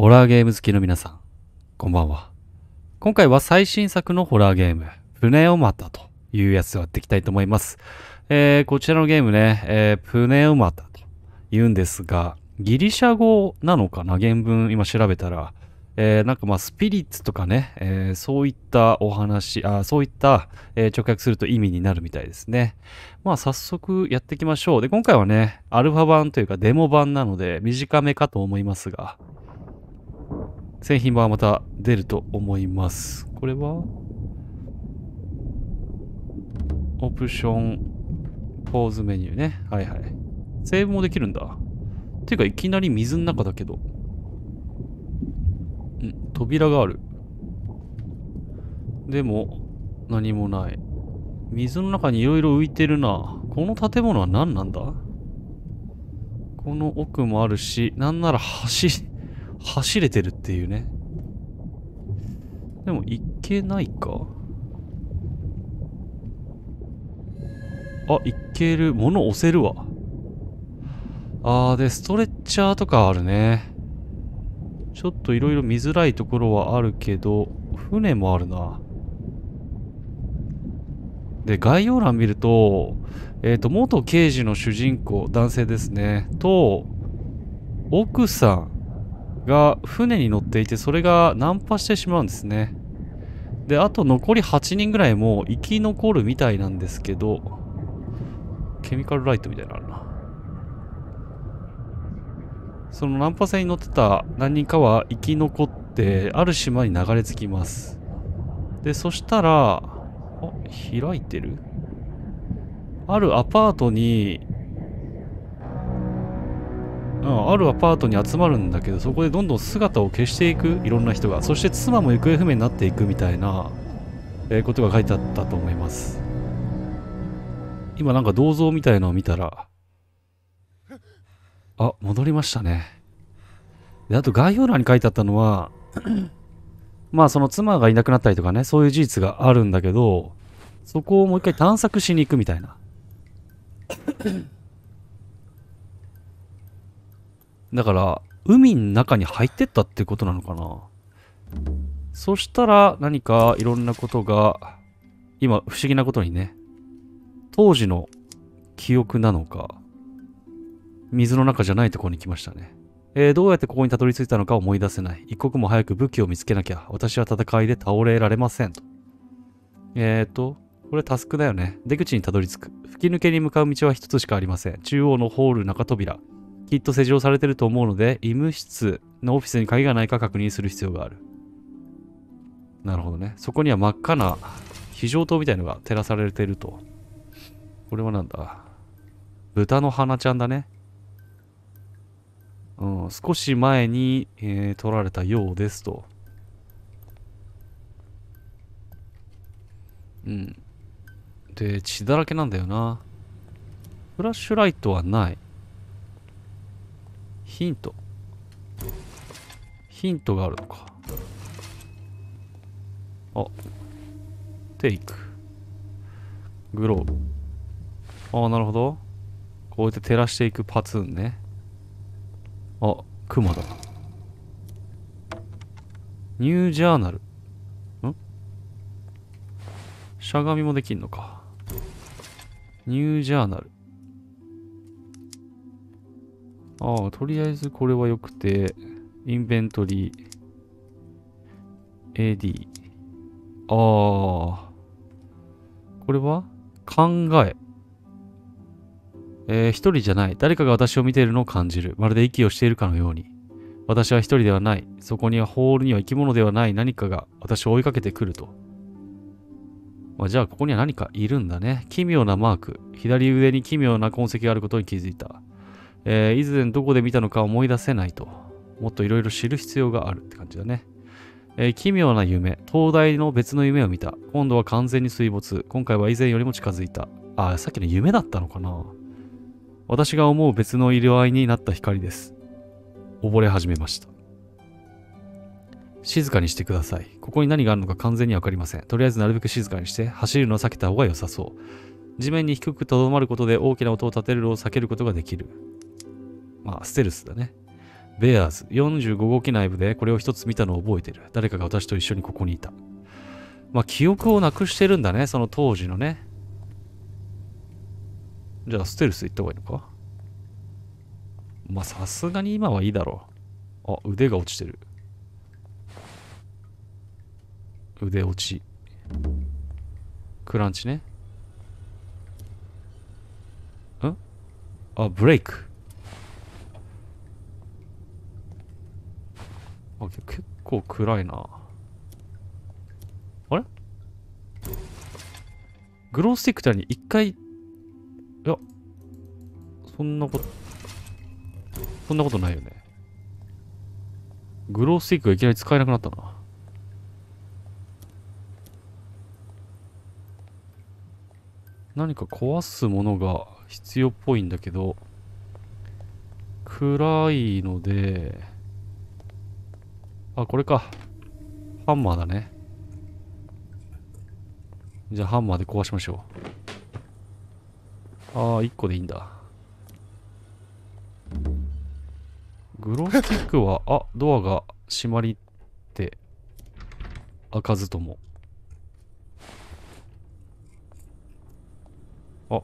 ホラーゲーム好きの皆さん、こんばんは。今回は最新作のホラーゲーム、プネオマタというやつをやっていきたいと思います。えー、こちらのゲームね、えー、プネオマタと言うんですが、ギリシャ語なのかな原文今調べたら。えー、なんかまあスピリッツとかね、えー、そういったお話、あそういった、えー、直訳すると意味になるみたいですね。まあ早速やっていきましょう。で、今回はね、アルファ版というかデモ版なので短めかと思いますが、製品版はまた出ると思います。これはオプション、ポーズメニューね。はいはい。セーブもできるんだ。ていうか、いきなり水の中だけど。うん、扉がある。でも、何もない。水の中にいろいろ浮いてるな。この建物は何なんだこの奥もあるし、なんなら橋、走れてるっていうね。でも行けないかあ、行ける。物押せるわ。あー、で、ストレッチャーとかあるね。ちょっといろいろ見づらいところはあるけど、船もあるな。で、概要欄見ると、えっ、ー、と、元刑事の主人公、男性ですね、と、奥さん、が船に乗っていてそれが難破してしまうんですねであと残り8人ぐらいも生き残るみたいなんですけどケミカルライトみたいなのあるなその難破船に乗ってた何人かは生き残ってある島に流れ着きますでそしたらあ開いてるあるアパートにん、あるアパートに集まるんだけどそこでどんどん姿を消していくいろんな人がそして妻も行方不明になっていくみたいな、えー、ことが書いてあったと思います今なんか銅像みたいのを見たらあ戻りましたねであと概要欄に書いてあったのは まあその妻がいなくなったりとかねそういう事実があるんだけどそこをもう一回探索しに行くみたいなだから、海の中に入ってったってことなのかなそしたら何かいろんなことが、今不思議なことにね、当時の記憶なのか、水の中じゃないところに来ましたね。えー、どうやってここにたどり着いたのか思い出せない。一刻も早く武器を見つけなきゃ。私は戦いで倒れられません。とえっ、ー、と、これタスクだよね。出口にたどり着く。吹き抜けに向かう道は一つしかありません。中央のホール中扉。きっと施錠されてると思うので、医務室のオフィスに鍵がないか確認する必要がある。なるほどね。そこには真っ赤な非常灯みたいのが照らされてると。これはなんだ豚の花ちゃんだね。うん、少し前に、えー、取られたようですと。うん。で、血だらけなんだよな。フラッシュライトはない。ヒントヒントがあるのかあテイクグローブああなるほどこうやって照らしていくパツンねあクマだニュージャーナルんしゃがみもできんのかニュージャーナルああ、とりあえずこれは良くて、インベントリー、AD。ああ。これは考え。えー、一人じゃない。誰かが私を見ているのを感じる。まるで息をしているかのように。私は一人ではない。そこにはホールには生き物ではない何かが私を追いかけてくると。まあ、じゃあここには何かいるんだね。奇妙なマーク。左上に奇妙な痕跡があることに気づいた。えー、以前どこで見たのか思い出せないと、もっといろいろ知る必要があるって感じだね。えー、奇妙な夢、東大の別の夢を見た。今度は完全に水没。今回は以前よりも近づいた。あ、さっきの夢だったのかな私が思う別の色合いになった光です。溺れ始めました。静かにしてください。ここに何があるのか完全にわかりません。とりあえずなるべく静かにして、走るのを避けた方が良さそう。地面に低くとどまることで大きな音を立てるのを避けることができる。まあ、ステルスだね。ベアーズ、45号機内部でこれを一つ見たのを覚えてる。誰かが私と一緒にここにいた。まあ、記憶をなくしてるんだね、その当時のね。じゃあ、ステルス行った方がいいのかまあ、さすがに今はいいだろう。あ、腕が落ちてる。腕落ち。クランチね。んあ、ブレイク。あ、結構暗いな。あれグロースティックって何一回、いや、そんなこと、そんなことないよね。グロースティックがいきなり使えなくなったな。何か壊すものが必要っぽいんだけど、暗いので、あ、これか。ハンマーだね。じゃあハンマーで壊しましょう。ああ、1個でいいんだ。グロスティックは、あ、ドアが閉まりって開かずとも。あ、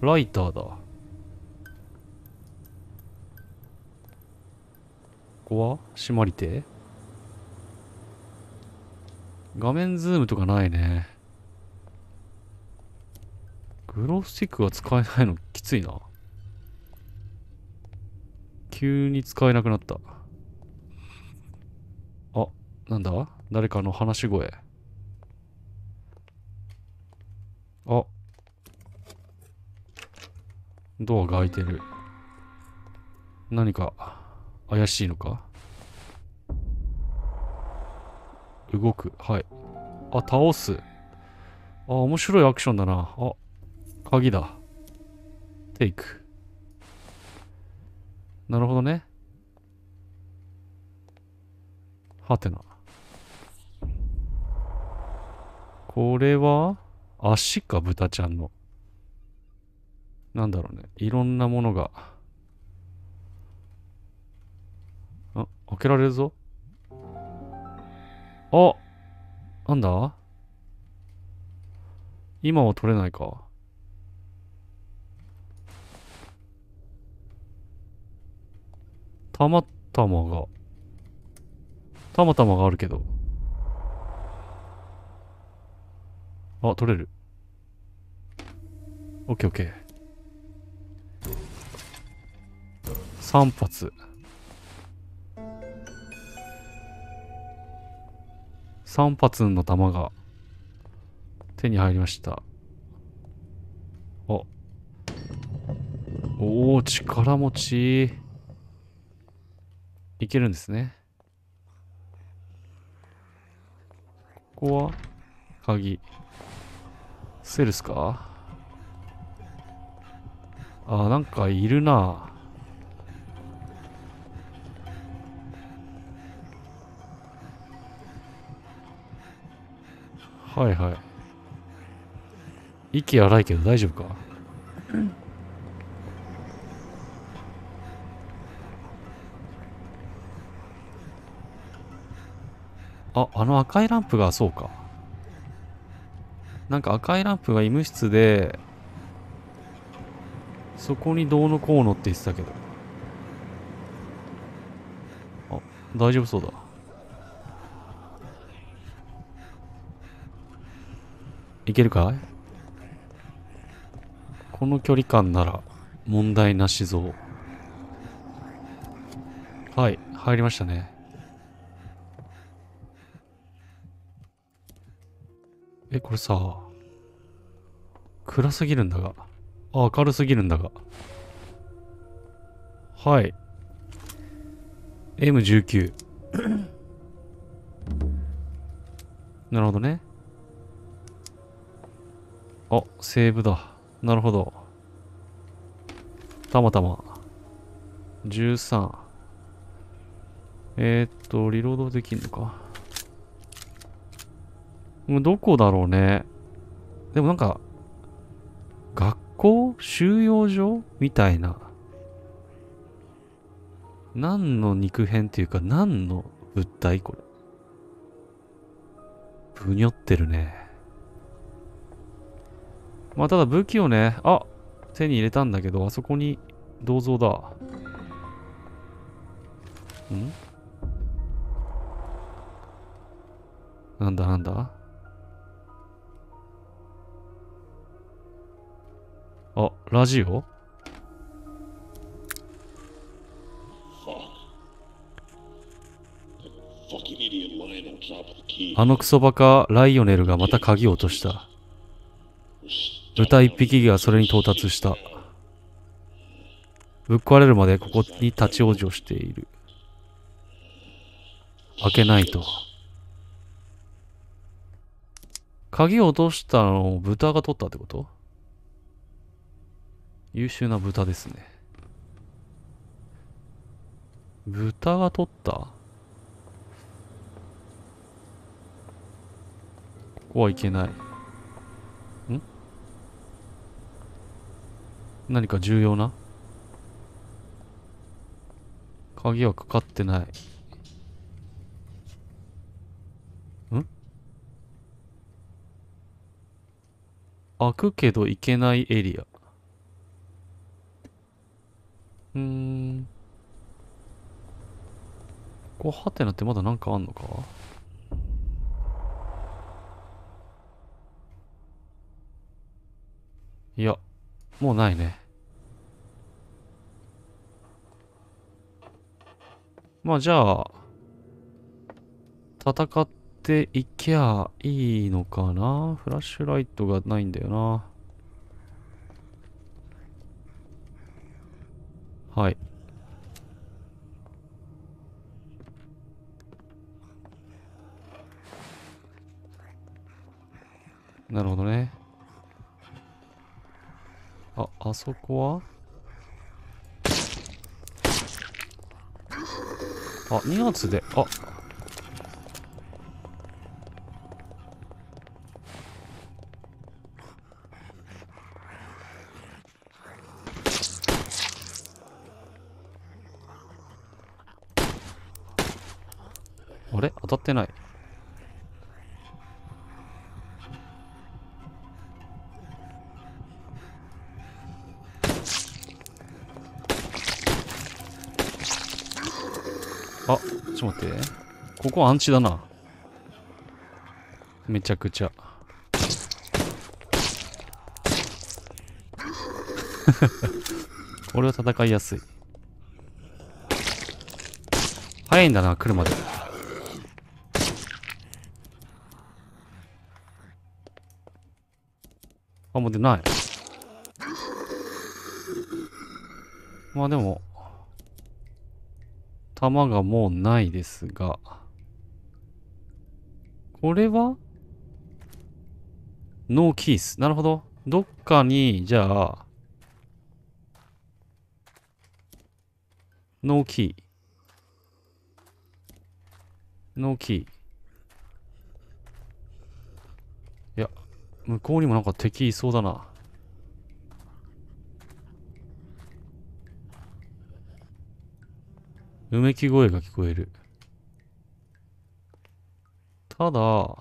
ライターだ。こは閉まりて画面ズームとかないね。グロースティックが使えないのきついな。急に使えなくなった。あ、なんだ誰かの話し声。あ。ドアが開いてる。何か怪しいのか動く。はい。あ、倒す。あ、面白いアクションだな。あ、鍵だ。テイク。なるほどね。はてな。これは足か、豚ちゃんの。なんだろうね。いろんなものが。あ、開けられるぞ。あなんだ今は取れないか。たまたまが。たまたまがあるけど。あ、取れる。オッケーオッケー。3発。3発の弾が手に入りました。お。おお、力持ち。いけるんですね。ここは鍵。セルスかあー、なんかいるな。はいはい息荒いけど大丈夫か、うん、ああの赤いランプがそうかなんか赤いランプが医務室でそこにどうのこうのって言ってたけどあ大丈夫そうだいけるかいこの距離感なら問題なしぞはい入りましたねえこれさ暗すぎるんだがあ明るすぎるんだがはい M19 なるほどねあ、セーブだ。なるほど。たまたま。13。えー、っと、リロードできんのか。どこだろうね。でもなんか、学校収容所みたいな。何の肉片っていうか、何の物体これ。ぶにょってるね。まあただ武器をね、あ手に入れたんだけど、あそこに銅像だ。んなんだなんだあ、ラジオあのクソバカライオネルがまた鍵を落とした。豚1匹がそれに到達した。ぶっ壊れるまでここに立ち往生している。開けないと。鍵を落としたのを豚が取ったってこと優秀な豚ですね。豚が取ったここはいけない。何か重要な鍵はかかってない。ん開くけど行けないエリア。うーん。ここハテナってまだなんかあんのかいや、もうないね。まあじゃあ、戦っていきゃいいのかなフラッシュライトがないんだよな。はい。なるほどね。あ、あそこはあ2発でああれ当たってないあ、ちょっと待って。ここアンチだな。めちゃくちゃ。俺は戦いやすい。早いんだな、来るまで。あ、もう出ない。まあでも、弾がもうないですが。これはノーキース。なるほど。どっかに、じゃあ、ノーキー。ノーキー。いや、向こうにもなんか敵いそうだな。うめき声が聞こえる。ただ、こ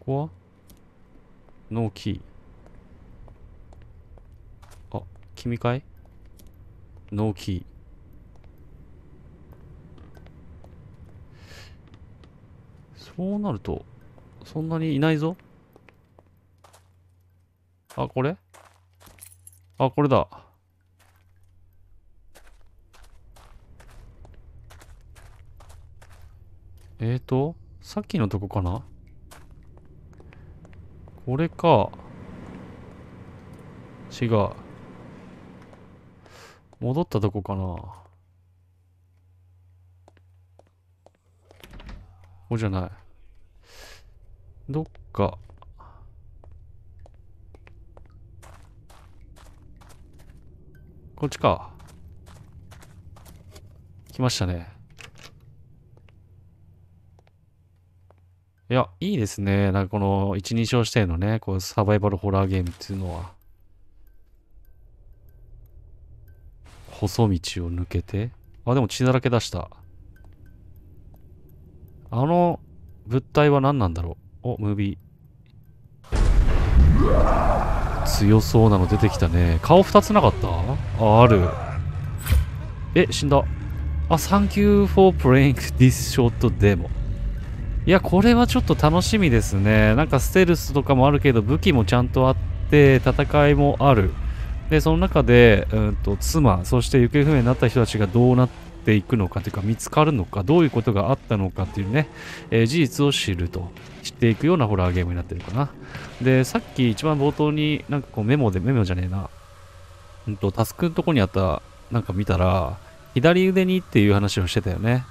こはノーキー。あ、君かいノーキー。そうなると、そんなにいないぞ。あ、これあ、これだ。えーと、さっきのとこかなこれか。違う。戻ったとこかなここじゃない。どっか。こっちか。来ましたね。いや、いいですね。なんかこの一人称視点のね、こうサバイバルホラーゲームっていうのは。細道を抜けて。あ、でも血だらけ出した。あの物体は何なんだろう。お、ムービー。強そうなの出てきたね。顔二つなかったあ、ある。え、死んだ。あ、サンキューフォープレイン l ディスショ t トデモ。いや、これはちょっと楽しみですね。なんかステルスとかもあるけど、武器もちゃんとあって、戦いもある。で、その中で、うんと、妻、そして行方不明になった人たちがどうなっていくのかというか、見つかるのか、どういうことがあったのかっていうね、えー、事実を知ると、知っていくようなホラーゲームになってるかな。で、さっき一番冒頭になんかこうメモで、メモじゃねえな、うんと、タスクのとこにあった、なんか見たら、左腕にっていう話をしてたよね。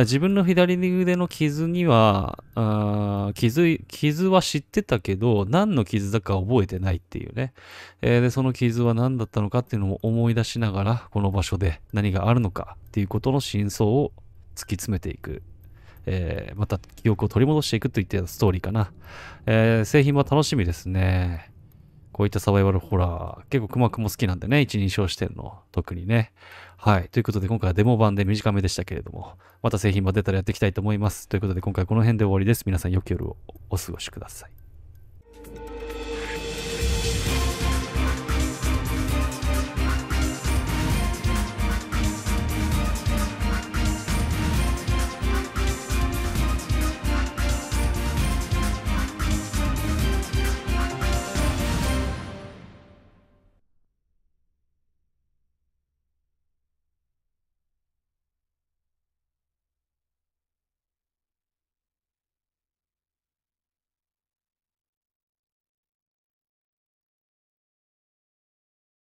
自分の左腕の傷には、あ傷、傷は知ってたけど、何の傷だか覚えてないっていうね。えー、で、その傷は何だったのかっていうのを思い出しながら、この場所で何があるのかっていうことの真相を突き詰めていくえー、また記憶を取り戻していくといったストーリーかな。えー、製品は楽しみですね。こういったサバイバルホラー、結構くまくも好きなんでね、一人称視点の、特にね。はい。ということで、今回はデモ版で短めでしたけれども、また製品も出たらやっていきたいと思います。ということで、今回この辺で終わりです。皆さん、良き夜をお過ごしください。